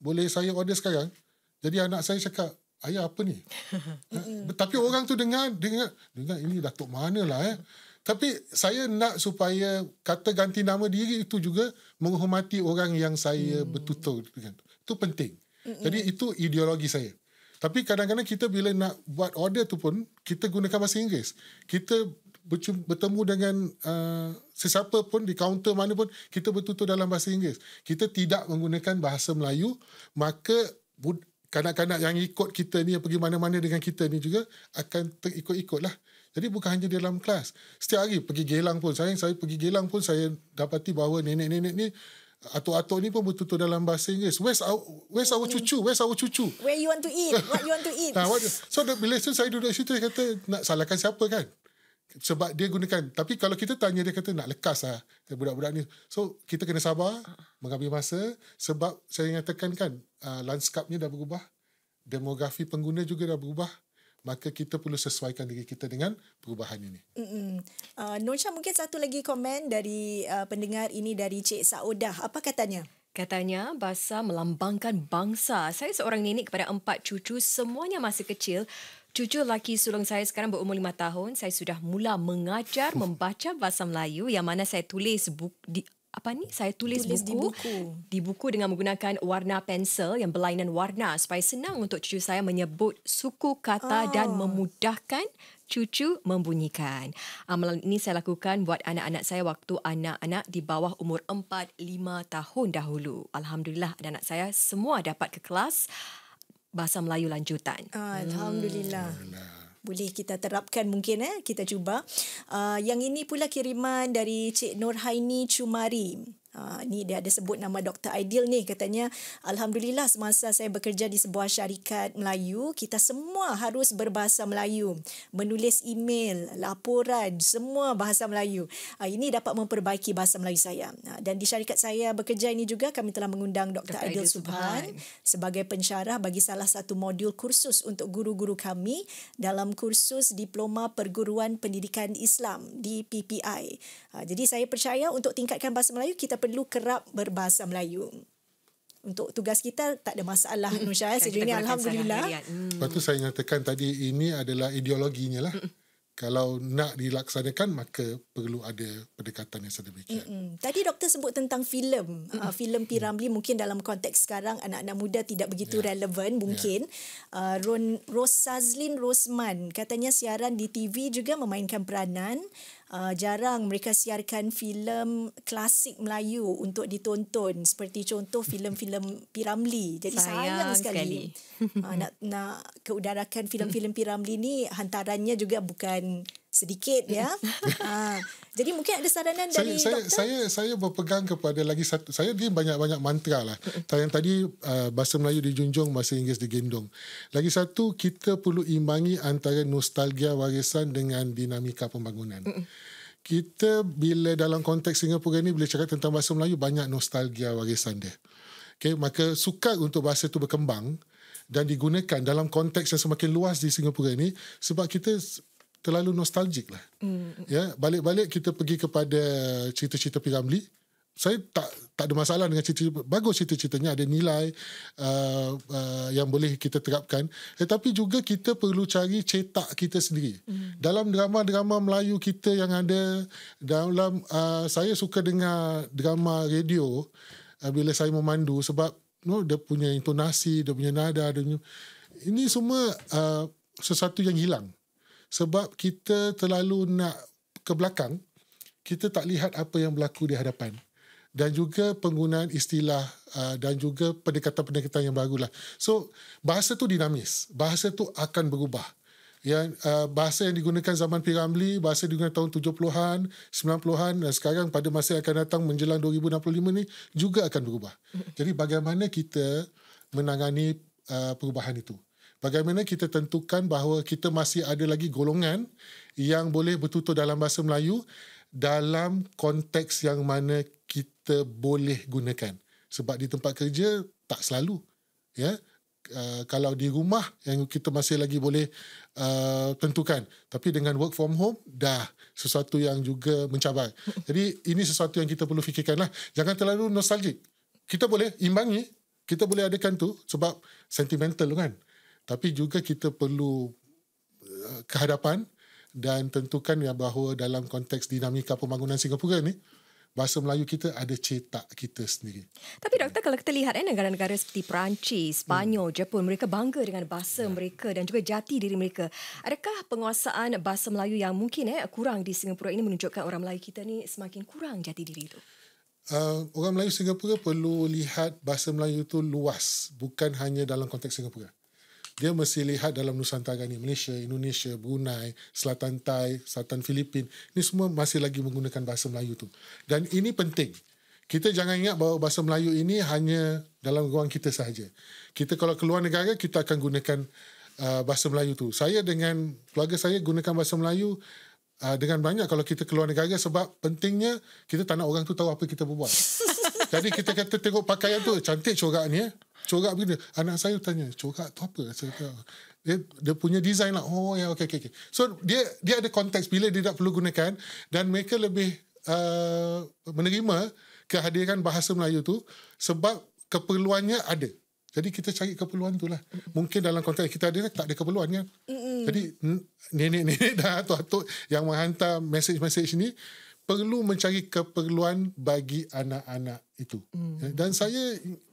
boleh saya order sekarang jadi anak saya cakap ayah apa ni ha? tapi orang tu dengar dengar dengar ini datuk manalah eh tapi saya nak supaya kata ganti nama diri itu juga menghormati orang yang saya hmm. bertutur Itu penting. Mm-mm. Jadi itu ideologi saya. Tapi kadang-kadang kita bila nak buat order tu pun kita gunakan bahasa Inggeris. Kita bertemu dengan uh, sesiapa pun di kaunter mana pun kita bertutur dalam bahasa Inggeris. Kita tidak menggunakan bahasa Melayu, maka bud- kanak-kanak yang ikut kita ni yang pergi mana-mana dengan kita ni juga akan terikut ikut lah. Jadi bukan hanya di dalam kelas. Setiap hari pergi gelang pun. Saya saya pergi gelang pun saya dapati bahawa nenek-nenek ni atuk-atuk ni pun bertutur dalam bahasa Inggeris. Where's our, where's our hmm. cucu? Where's our cucu? Where you want to eat? What you want to eat? Ha, so the, bila tu saya duduk situ, saya kata nak salahkan siapa kan? Sebab dia gunakan. Tapi kalau kita tanya, dia kata nak lekas lah budak-budak ni. So kita kena sabar, mengambil masa. Sebab saya nyatakan kan, uh, landscape-nya dah berubah. Demografi pengguna juga dah berubah maka kita perlu sesuaikan diri kita dengan perubahan ini. Mm-hmm. Uh, Nonsha mungkin satu lagi komen dari uh, pendengar ini dari Cik Saudah. Apa katanya? Katanya bahasa melambangkan bangsa. Saya seorang nenek kepada empat cucu semuanya masih kecil. Cucu lelaki sulung saya sekarang berumur lima tahun. Saya sudah mula mengajar membaca bahasa Melayu yang mana saya tulis buku, di, apa ni saya tulis, tulis buku, di buku di buku dengan menggunakan warna pensel yang berlainan warna supaya senang untuk cucu saya menyebut suku kata oh. dan memudahkan cucu membunyikan. Amalan ini saya lakukan buat anak-anak saya waktu anak-anak di bawah umur 4 5 tahun dahulu. Alhamdulillah anak-anak saya semua dapat ke kelas bahasa Melayu lanjutan. Ah, Alhamdulillah. Hmm boleh kita terapkan mungkin eh kita cuba uh, yang ini pula kiriman dari Cik Nurhaini Chumari Uh, ni dia ada sebut nama Dr. Aidil ni katanya Alhamdulillah semasa saya bekerja di sebuah syarikat Melayu kita semua harus berbahasa Melayu menulis email laporan semua bahasa Melayu uh, ini dapat memperbaiki bahasa Melayu saya uh, dan di syarikat saya bekerja ini juga kami telah mengundang Dr. Dr. Ideal Subhan sebagai pensyarah bagi salah satu modul kursus untuk guru-guru kami dalam kursus Diploma Perguruan Pendidikan Islam di PPI uh, jadi saya percaya untuk tingkatkan bahasa Melayu kita perlu kerap berbahasa Melayu. Untuk tugas kita tak ada masalah mm. Nusyah. Mm. Sejujurnya Alhamdulillah. Kan. Mm. Lepas tu saya nyatakan tadi ini adalah ideologinya lah. Mm. Kalau nak dilaksanakan maka perlu ada pendekatan yang sedemikian. Mm-mm. Tadi doktor sebut tentang filem, mm. uh, filem Piramli mm. mungkin dalam konteks sekarang anak-anak muda tidak begitu yeah. relevan mungkin. Yeah. Ya. Uh, Rosazlin Rosman katanya siaran di TV juga memainkan peranan. Uh, uh, jarang mereka siarkan filem klasik Melayu untuk ditonton seperti contoh filem-filem Piramli jadi sayang, sayang sekali, sekali. uh, nak nak keudarakan filem-filem Piramli ni hantarannya juga bukan sedikit ya. ha. Jadi mungkin ada saranan dari saya, doktor. Saya saya berpegang kepada lagi satu. Saya dia banyak-banyak mantra lah. yang tadi uh, bahasa Melayu dijunjung, bahasa Inggeris digendong. Lagi satu kita perlu imbangi antara nostalgia warisan dengan dinamika pembangunan. kita bila dalam konteks Singapura ini boleh cakap tentang bahasa Melayu banyak nostalgia warisan dia. Okay, maka sukar untuk bahasa itu berkembang dan digunakan dalam konteks yang semakin luas di Singapura ini sebab kita terlalu nostalgic lah. Mm. Ya, balik-balik kita pergi kepada cerita-cerita P. Saya tak tak ada masalah dengan cerita-cerita. Bagus cerita-ceritanya, ada nilai uh, uh, yang boleh kita terapkan. Tetapi juga kita perlu cari cetak kita sendiri. Mm. Dalam drama-drama Melayu kita yang ada, dalam uh, saya suka dengar drama radio uh, bila saya memandu sebab no, dia punya intonasi, dia punya nada, dia punya, ini semua uh, sesuatu yang hilang. Mm sebab kita terlalu nak ke belakang kita tak lihat apa yang berlaku di hadapan dan juga penggunaan istilah uh, dan juga pendekatan-pendekatan yang barulah so bahasa tu dinamis bahasa tu akan berubah Ya uh, bahasa yang digunakan zaman Piramli bahasa digunakan tahun 70-an 90-an dan sekarang pada masa yang akan datang menjelang 2065 ni juga akan berubah jadi bagaimana kita menangani uh, perubahan itu bagaimana kita tentukan bahawa kita masih ada lagi golongan yang boleh bertutur dalam bahasa Melayu dalam konteks yang mana kita boleh gunakan sebab di tempat kerja tak selalu ya uh, kalau di rumah yang kita masih lagi boleh uh, tentukan tapi dengan work from home dah sesuatu yang juga mencabar jadi ini sesuatu yang kita perlu fikirkan lah. jangan terlalu nostalgic kita boleh imbangi kita boleh adakan tu sebab sentimental kan tapi juga kita perlu uh, kehadapan dan tentukan ya bahawa dalam konteks dinamika pembangunan Singapura ni bahasa Melayu kita ada cetak kita sendiri. Tapi doktor kalau kita lihat eh negara-negara seperti Perancis, hmm. Spanyol, hmm. Jepun mereka bangga dengan bahasa ya. mereka dan juga jati diri mereka. Adakah penguasaan bahasa Melayu yang mungkin eh kurang di Singapura ini menunjukkan orang Melayu kita ni semakin kurang jati diri itu? Uh, orang Melayu Singapura perlu lihat bahasa Melayu itu luas bukan hanya dalam konteks Singapura. Hmm dia mesti lihat dalam Nusantara ni Malaysia, Indonesia, Brunei, Selatan Thai, Selatan Filipin. Ini semua masih lagi menggunakan bahasa Melayu tu. Dan ini penting. Kita jangan ingat bahawa bahasa Melayu ini hanya dalam ruang kita sahaja. Kita kalau keluar negara kita akan gunakan uh, bahasa Melayu tu. Saya dengan keluarga saya gunakan bahasa Melayu uh, dengan banyak kalau kita keluar negara sebab pentingnya kita tak nak orang tu tahu apa kita berbuat. Jadi kita kata tengok pakaian tu cantik ni coraknya. Eh corak begini. Anak saya tanya, corak tu apa? Saya kata, dia, dia punya design lah. Oh, ya, yeah, okay, okay, So, dia dia ada konteks bila dia tak perlu gunakan dan mereka lebih uh, menerima kehadiran bahasa Melayu tu sebab keperluannya ada. Jadi, kita cari keperluan tu lah. Mungkin dalam konteks kita ada, tak ada keperluan kan? Mm-mm. Jadi, nenek-nenek dah, atuk-atuk yang menghantar mesej-mesej ni perlu mencari keperluan bagi anak-anak itu. Hmm. Eh, dan saya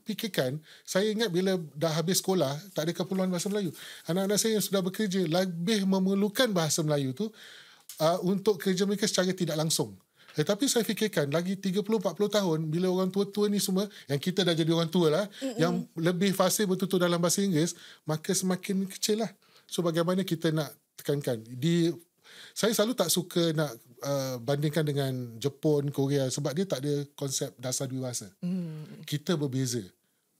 fikirkan, saya ingat bila dah habis sekolah, tak ada keperluan bahasa Melayu. Anak-anak saya yang sudah bekerja lebih memerlukan bahasa Melayu tu uh, untuk kerja mereka secara tidak langsung. Tetapi eh, saya fikirkan lagi 30 40 tahun bila orang tua-tua ni semua yang kita dah jadi orang tua lah Mm-mm. yang lebih fasih bertutur dalam bahasa Inggeris maka semakin kecil lah. So bagaimana kita nak tekankan di saya selalu tak suka nak uh, bandingkan dengan Jepun, Korea sebab dia tak ada konsep dasar dwi bahasa. Hmm. Kita berbeza.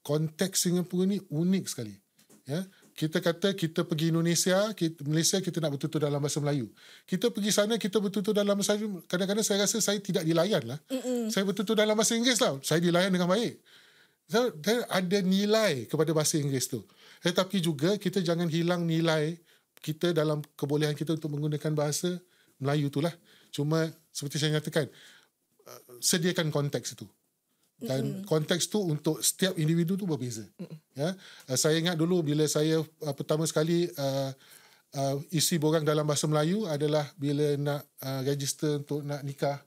Konteks Singapura ni unik sekali. Ya. Kita kata kita pergi Indonesia, kita, Malaysia kita nak bertutur dalam bahasa Melayu. Kita pergi sana kita bertutur dalam bahasa Melayu. Kadang-kadang saya rasa saya tidak dilayan lah. Mm-mm. Saya bertutur dalam bahasa Inggeris lah. Saya dilayan dengan baik. so, ada nilai kepada bahasa Inggeris tu. Tetapi juga kita jangan hilang nilai kita dalam kebolehan kita untuk menggunakan bahasa Melayu itulah. Cuma seperti saya nyatakan, eh, sediakan konteks itu. Dan mm-hmm. konteks tu untuk setiap individu tu berbeza. Mm-hmm. Ya. Eh, saya ingat dulu bila saya uh, pertama sekali uh, uh, isi borang dalam bahasa Melayu adalah bila nak uh, register untuk nak nikah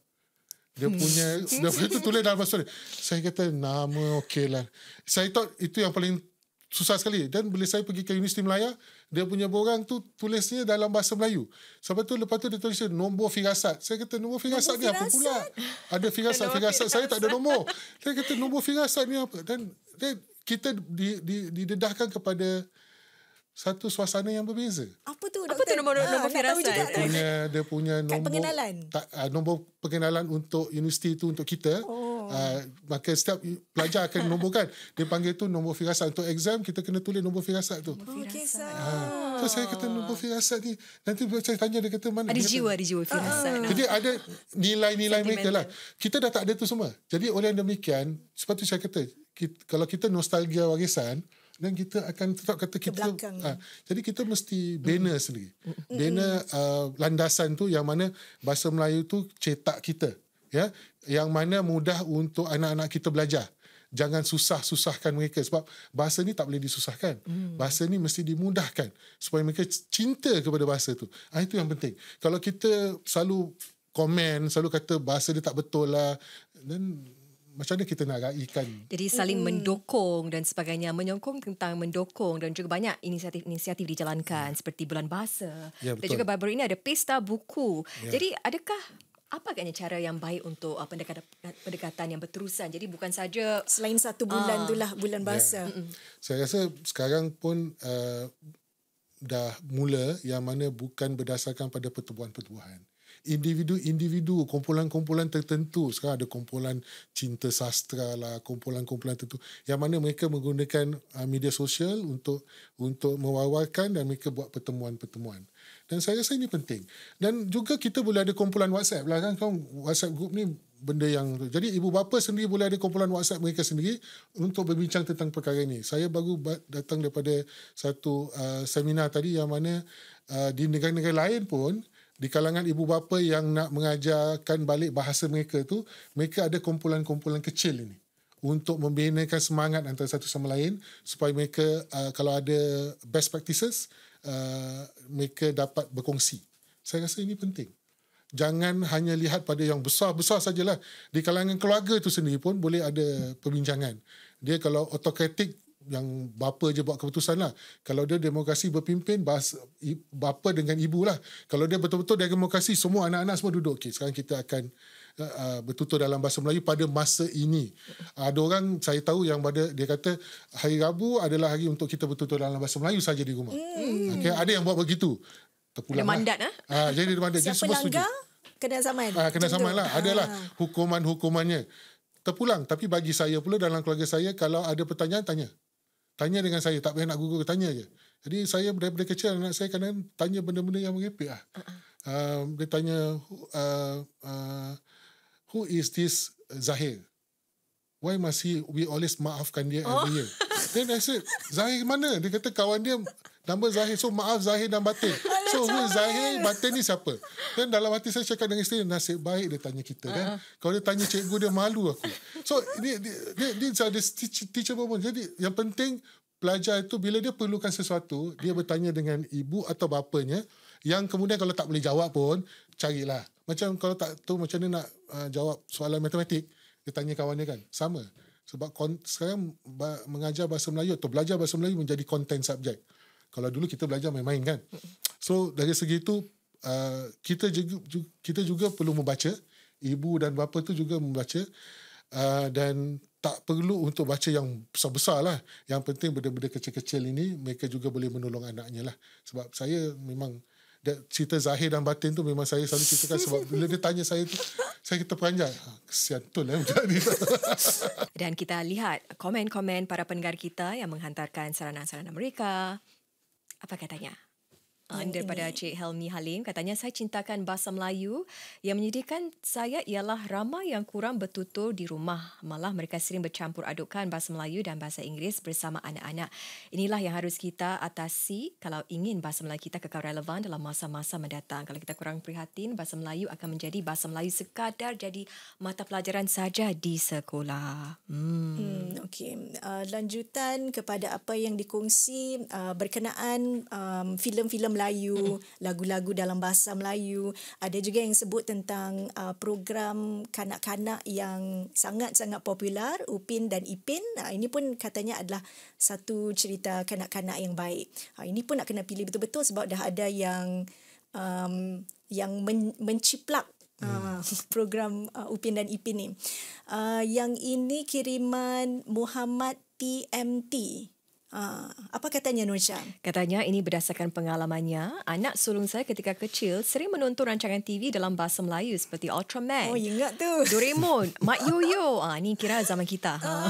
dia hmm. punya dia punya tu tulis dalam bahasa dia. Saya kata nama okey lah. Saya tahu itu yang paling susah sekali dan bila saya pergi ke Universiti Melaya dia punya borang tu tulisnya dalam bahasa Melayu sebab tu lepas tu dia tulis nombor firasat saya kata nombor firasat ni apa pula ada firasat, firasat saya tak ada nombor saya kata nombor firasat ni apa dan, dan kita di, di, didedahkan kepada satu suasana yang berbeza. Apa tu? Apa tu nombor ah, nombor ha, firasat? Dia punya kan? dia punya nombor pengenalan. Tak, ah, nombor pengenalan untuk universiti itu untuk kita. Oh. Ah, maka setiap pelajar akan nombokan kan dia panggil tu nombor firasat untuk exam kita kena tulis nombor firasat tu nombor oh, firasat ha. so saya kata nombor firasat ni nanti saya tanya dia kata mana ada jiwa ada jiwa firasat ah, jadi ada nilai-nilai mereka lah kita dah tak ada tu semua jadi oleh demikian sebab tu saya kata kita, kalau kita nostalgia warisan dan kita akan tetap kata kita ha, jadi kita mesti bina mm. sendiri bina mm. uh, landasan tu yang mana bahasa Melayu tu cetak kita ya yang mana mudah untuk anak-anak kita belajar jangan susah-susahkan mereka sebab bahasa ni tak boleh disusahkan hmm. bahasa ni mesti dimudahkan supaya mereka cinta kepada bahasa tu ha, itu yang penting kalau kita selalu komen selalu kata bahasa dia tak betul lah dan macam mana kita nak raikan jadi saling hmm. mendukung dan sebagainya menyokong tentang mendukung dan juga banyak inisiatif-inisiatif dijalankan hmm. seperti bulan bahasa ya, dan juga baru ini ada pesta buku ya. jadi adakah apa agaknya cara yang baik untuk uh, pendekatan pendekatan yang berterusan jadi bukan saja selain satu bulan uh, itulah bulan ya. bahasa yeah. saya rasa sekarang pun uh, dah mula yang mana bukan berdasarkan pada pertubuhan-pertubuhan individu-individu kumpulan-kumpulan tertentu sekarang ada kumpulan cinta sastra lah kumpulan-kumpulan tertentu yang mana mereka menggunakan uh, media sosial untuk untuk mewawarkan dan mereka buat pertemuan-pertemuan uh, dan saya rasa ini penting dan juga kita boleh ada kumpulan WhatsApp lah kan kan WhatsApp group ni benda yang jadi ibu bapa sendiri boleh ada kumpulan WhatsApp mereka sendiri untuk berbincang tentang perkara ini saya baru datang daripada satu uh, seminar tadi yang mana uh, di negara-negara lain pun di kalangan ibu bapa yang nak mengajarkan balik bahasa mereka tu mereka ada kumpulan-kumpulan kecil ini untuk membinakan semangat antara satu sama lain supaya mereka uh, kalau ada best practices uh, mereka dapat berkongsi. Saya rasa ini penting. Jangan hanya lihat pada yang besar-besar sajalah. Di kalangan keluarga itu sendiri pun boleh ada perbincangan. Dia kalau otokratik, yang bapa je buat keputusan lah. Kalau dia demokrasi berpimpin, bahas, bapa dengan ibu lah. Kalau dia betul-betul demokrasi, semua anak-anak semua duduk. Okay, sekarang kita akan uh, uh, bertutur dalam bahasa Melayu pada masa ini. Uh, ada orang saya tahu yang pada dia kata hari Rabu adalah hari untuk kita bertutur dalam bahasa Melayu saja di rumah. Hmm. Okay, ada yang buat begitu. Terpulang ada lah. mandat lah. Ah. Ha? Uh, jadi ada mandat. Siapa jadi, langgar, setuju. kena saman. Uh, ah, kena Tentu. saman lah. Adalah ha. hukuman-hukumannya. Terpulang. Tapi bagi saya pula dalam keluarga saya, kalau ada pertanyaan, tanya. Tanya dengan saya. Tak payah nak google, tanya je. Jadi saya daripada kecil anak saya kadang tanya benda-benda yang mengepek lah. Uh-uh. Uh, dia tanya uh, uh, who is this uh, Zahir? Why must he, we always maafkan dia oh. every year? Then I said, Zahir mana? Dia kata kawan dia, nama Zahir. So maaf Zahir dan Batin. So who is Zahir, Batin ni siapa? Then dalam hati saya cakap dengan isteri, nasib baik dia tanya kita kan. Uh-huh. Kalau dia tanya cikgu dia malu aku. So ini, dia, dia, dia, teacher pun. Jadi yang penting pelajar itu bila dia perlukan sesuatu, dia bertanya dengan ibu atau bapanya. Yang kemudian kalau tak boleh jawab pun, carilah. Macam kalau tak tahu macam mana nak uh, jawab soalan matematik, dia tanya kawan dia kan. Sama. Sebab kon- sekarang ba- mengajar bahasa Melayu atau belajar bahasa Melayu menjadi konten subjek. Kalau dulu kita belajar main-main kan. So dari segi itu, uh, kita, juga, kita juga perlu membaca. Ibu dan bapa tu juga membaca. Uh, dan tak perlu untuk baca yang besar-besar lah. Yang penting benda-benda kecil-kecil ini, mereka juga boleh menolong anaknya lah. Sebab saya memang that cerita zahir dan batin tu memang saya selalu ceritakan sebab bila dia tanya saya tu saya kita peranjang ha, ah, kesian tu lah jadi dan kita lihat komen-komen para pendengar kita yang menghantarkan saranan-saranan mereka apa katanya Uh, daripada ini. Cik Helmi Halim katanya saya cintakan bahasa Melayu yang menyedihkan saya ialah ramai yang kurang bertutur di rumah malah mereka sering bercampur adukkan bahasa Melayu dan bahasa Inggeris bersama anak-anak inilah yang harus kita atasi kalau ingin bahasa Melayu kita kekal relevan dalam masa-masa mendatang kalau kita kurang prihatin bahasa Melayu akan menjadi bahasa Melayu sekadar jadi mata pelajaran saja di sekolah hmm, hmm okey uh, lanjutan kepada apa yang dikongsi uh, berkenaan um, filem-filem Melayu, lagu-lagu dalam bahasa Melayu. Ada juga yang sebut tentang uh, program kanak-kanak yang sangat-sangat popular, Upin dan Ipin. Uh, ini pun katanya adalah satu cerita kanak-kanak yang baik. Uh, ini pun nak kena pilih betul-betul sebab dah ada yang um, yang men- menciplak ah, Hmm. program uh, Upin dan Ipin ni. Uh, yang ini kiriman Muhammad TMT. Uh, apa katanya Nur Syam? Katanya ini berdasarkan pengalamannya, anak sulung saya ketika kecil sering menonton rancangan TV dalam bahasa Melayu seperti Ultraman. Oh, ingat tu. Doraemon, Mak Yoyo. Ah, uh, ni kira zaman kita. Uh.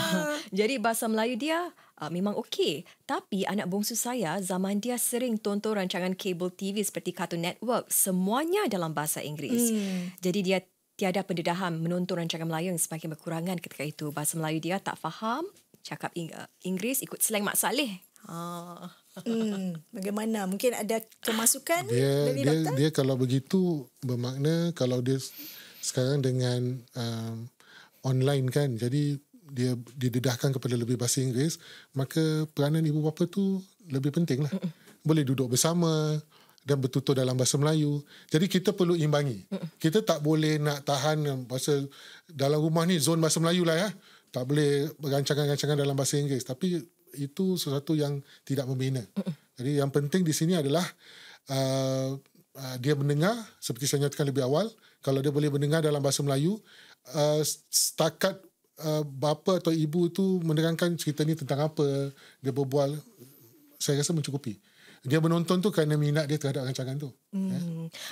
Jadi bahasa Melayu dia uh, memang okey. Tapi anak bongsu saya zaman dia sering tonton rancangan kabel TV seperti Cartoon Network, semuanya dalam bahasa Inggeris. Hmm. Jadi dia tiada pendedahan menonton rancangan Melayu yang semakin berkurangan ketika itu. Bahasa Melayu dia tak faham, cakap ing- Inggeris ikut slang Mak Saleh. Ha. Hmm, bagaimana? Mungkin ada kemasukan dia, dari dia, doktor? Dia kalau begitu bermakna kalau dia sekarang dengan um, online kan, jadi dia didedahkan kepada lebih bahasa Inggeris, maka peranan ibu bapa tu lebih penting lah. Boleh duduk bersama dan bertutur dalam bahasa Melayu. Jadi kita perlu imbangi. Kita tak boleh nak tahan um, bahasa dalam rumah ni zon bahasa Melayu lah ya tak boleh bergancangan-gancangan dalam bahasa Inggeris tapi itu sesuatu yang tidak membina. Jadi yang penting di sini adalah uh, uh, dia mendengar seperti saya nyatakan lebih awal kalau dia boleh mendengar dalam bahasa Melayu uh, setakat uh, bapa atau ibu itu menerangkan cerita ini tentang apa dia berbual saya rasa mencukupi dia menonton tu kerana minat dia terhadap rancangan tu. Hmm. Eh?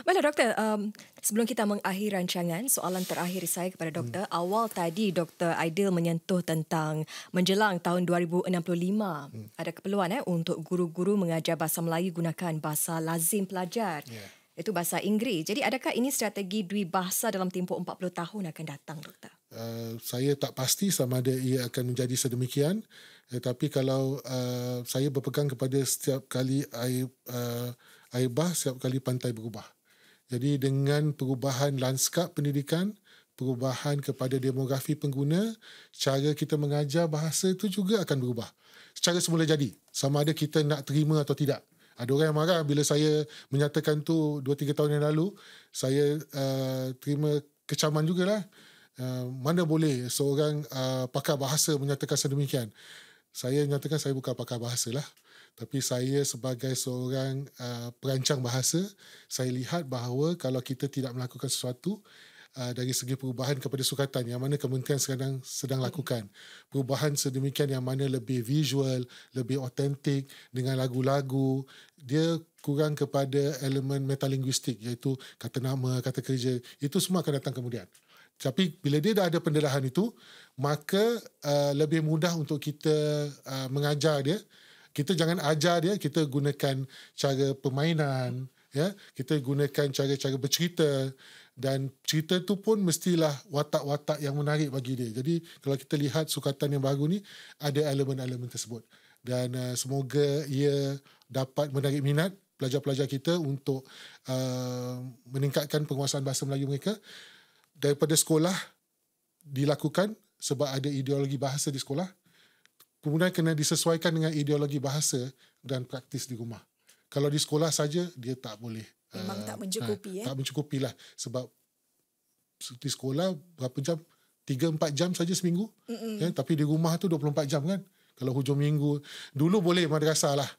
Baiklah doktor, um, sebelum kita mengakhiri rancangan, soalan terakhir saya kepada doktor. Hmm. Awal tadi doktor Aidil menyentuh tentang menjelang tahun 2065 hmm. ada keperluan eh untuk guru-guru mengajar bahasa Melayu gunakan bahasa lazim pelajar. Yeah itu bahasa Inggeris. Jadi adakah ini strategi dui bahasa dalam tempoh 40 tahun akan datang doktor? Uh, saya tak pasti sama ada ia akan menjadi sedemikian. Tetapi eh, kalau uh, saya berpegang kepada setiap kali air uh, air bah, setiap kali pantai berubah. Jadi dengan perubahan lanskap pendidikan, perubahan kepada demografi pengguna, cara kita mengajar bahasa itu juga akan berubah. Secara semula jadi, sama ada kita nak terima atau tidak. Ada orang yang marah bila saya menyatakan tu 2-3 tahun yang lalu, saya uh, terima kecaman jugalah. Uh, mana boleh seorang uh, pakar bahasa menyatakan sedemikian saya nyatakan saya bukan pakar bahasa lah. Tapi saya sebagai seorang uh, perancang bahasa, saya lihat bahawa kalau kita tidak melakukan sesuatu uh, dari segi perubahan kepada sukatan yang mana kementerian sekarang sedang lakukan. Perubahan sedemikian yang mana lebih visual, lebih autentik dengan lagu-lagu, dia kurang kepada elemen metalinguistik iaitu kata nama, kata kerja. Itu semua akan datang kemudian. Tapi bila dia dah ada pendedahan itu, maka uh, lebih mudah untuk kita uh, mengajar dia kita jangan ajar dia kita gunakan cara permainan ya kita gunakan cara-cara bercerita dan cerita tu pun mestilah watak-watak yang menarik bagi dia jadi kalau kita lihat sukatan yang baru ni ada elemen-elemen tersebut dan uh, semoga ia dapat menarik minat pelajar-pelajar kita untuk uh, meningkatkan penguasaan bahasa Melayu mereka daripada sekolah dilakukan sebab ada ideologi bahasa di sekolah kemudian kena disesuaikan dengan ideologi bahasa dan praktis di rumah kalau di sekolah saja dia tak boleh memang uh, tak eh, mencukupi ha, eh tak mencukupilah sebab di sekolah berapa jam 3 4 jam saja seminggu ya, tapi di rumah tu 24 jam kan kalau hujung minggu dulu boleh madrasah lah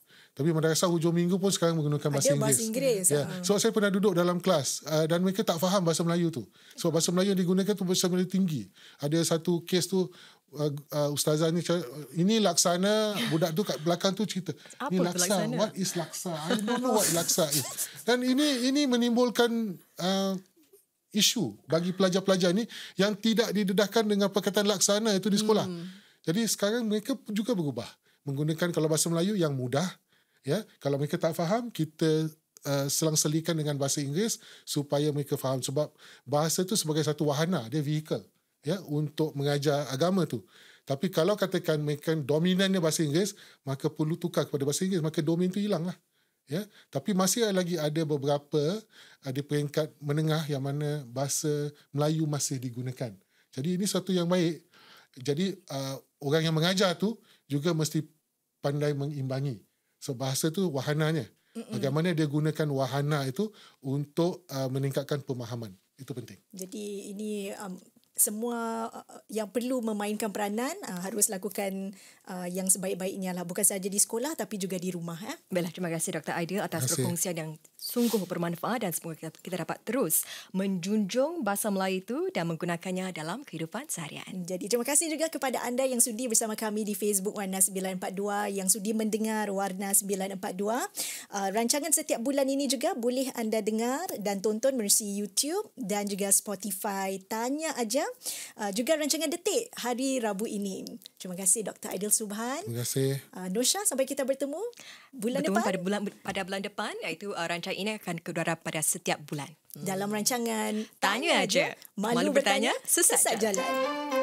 tapi madrasah hujung minggu pun sekarang menggunakan bahasa, bahasa Inggeris. Inggeris. Yeah. Ha. so, saya pernah duduk dalam kelas uh, dan mereka tak faham bahasa Melayu tu. so, bahasa Melayu yang digunakan tu bahasa Melayu tinggi. Ada satu kes tu Uh, uh, ustazah ni ini laksana budak tu kat belakang tu cerita ini laksa laksana? what is laksa i don't know what laksa is dan ini ini menimbulkan uh, isu bagi pelajar-pelajar ni yang tidak didedahkan dengan perkataan laksana itu di sekolah hmm. jadi sekarang mereka juga berubah menggunakan kalau bahasa Melayu yang mudah ya kalau mereka tak faham kita uh, selang-selikan dengan bahasa Inggeris supaya mereka faham sebab bahasa itu sebagai satu wahana dia vehicle ya untuk mengajar agama tu tapi kalau katakan mereka dominannya bahasa Inggeris maka perlu tukar kepada bahasa Inggeris maka domain tu hilanglah ya tapi masih lagi ada beberapa ada peringkat menengah yang mana bahasa Melayu masih digunakan jadi ini satu yang baik jadi uh, orang yang mengajar tu juga mesti pandai mengimbangi So bahasa tu wahananya. Bagaimana dia gunakan wahana itu untuk uh, meningkatkan pemahaman. Itu penting. Jadi ini um, semua uh, yang perlu memainkan peranan uh, harus lakukan uh, yang sebaik-baiknya lah bukan saja di sekolah tapi juga di rumah eh. Baiklah terima kasih Dr. Aidil atas perkongsian yang sungguh bermanfaat dan semoga kita, kita dapat terus menjunjung bahasa Melayu itu dan menggunakannya dalam kehidupan seharian. Jadi terima kasih juga kepada anda yang sudi bersama kami di Facebook Warna 942 yang sudi mendengar Warna 942. Uh, rancangan setiap bulan ini juga boleh anda dengar dan tonton melalui YouTube dan juga Spotify. Tanya aja uh, juga rancangan detik hari Rabu ini. Terima kasih Dr. Aidil Subhan. Terima kasih. Uh, Nosha sampai kita bertemu bulan bertemu depan. Pada bulan pada bulan depan iaitu uh, rancangan ini akan keluar pada setiap bulan. Hmm. Dalam rancangan tanya, tanya aja, malu, malu bertanya, sesat, sesat jalan. jalan.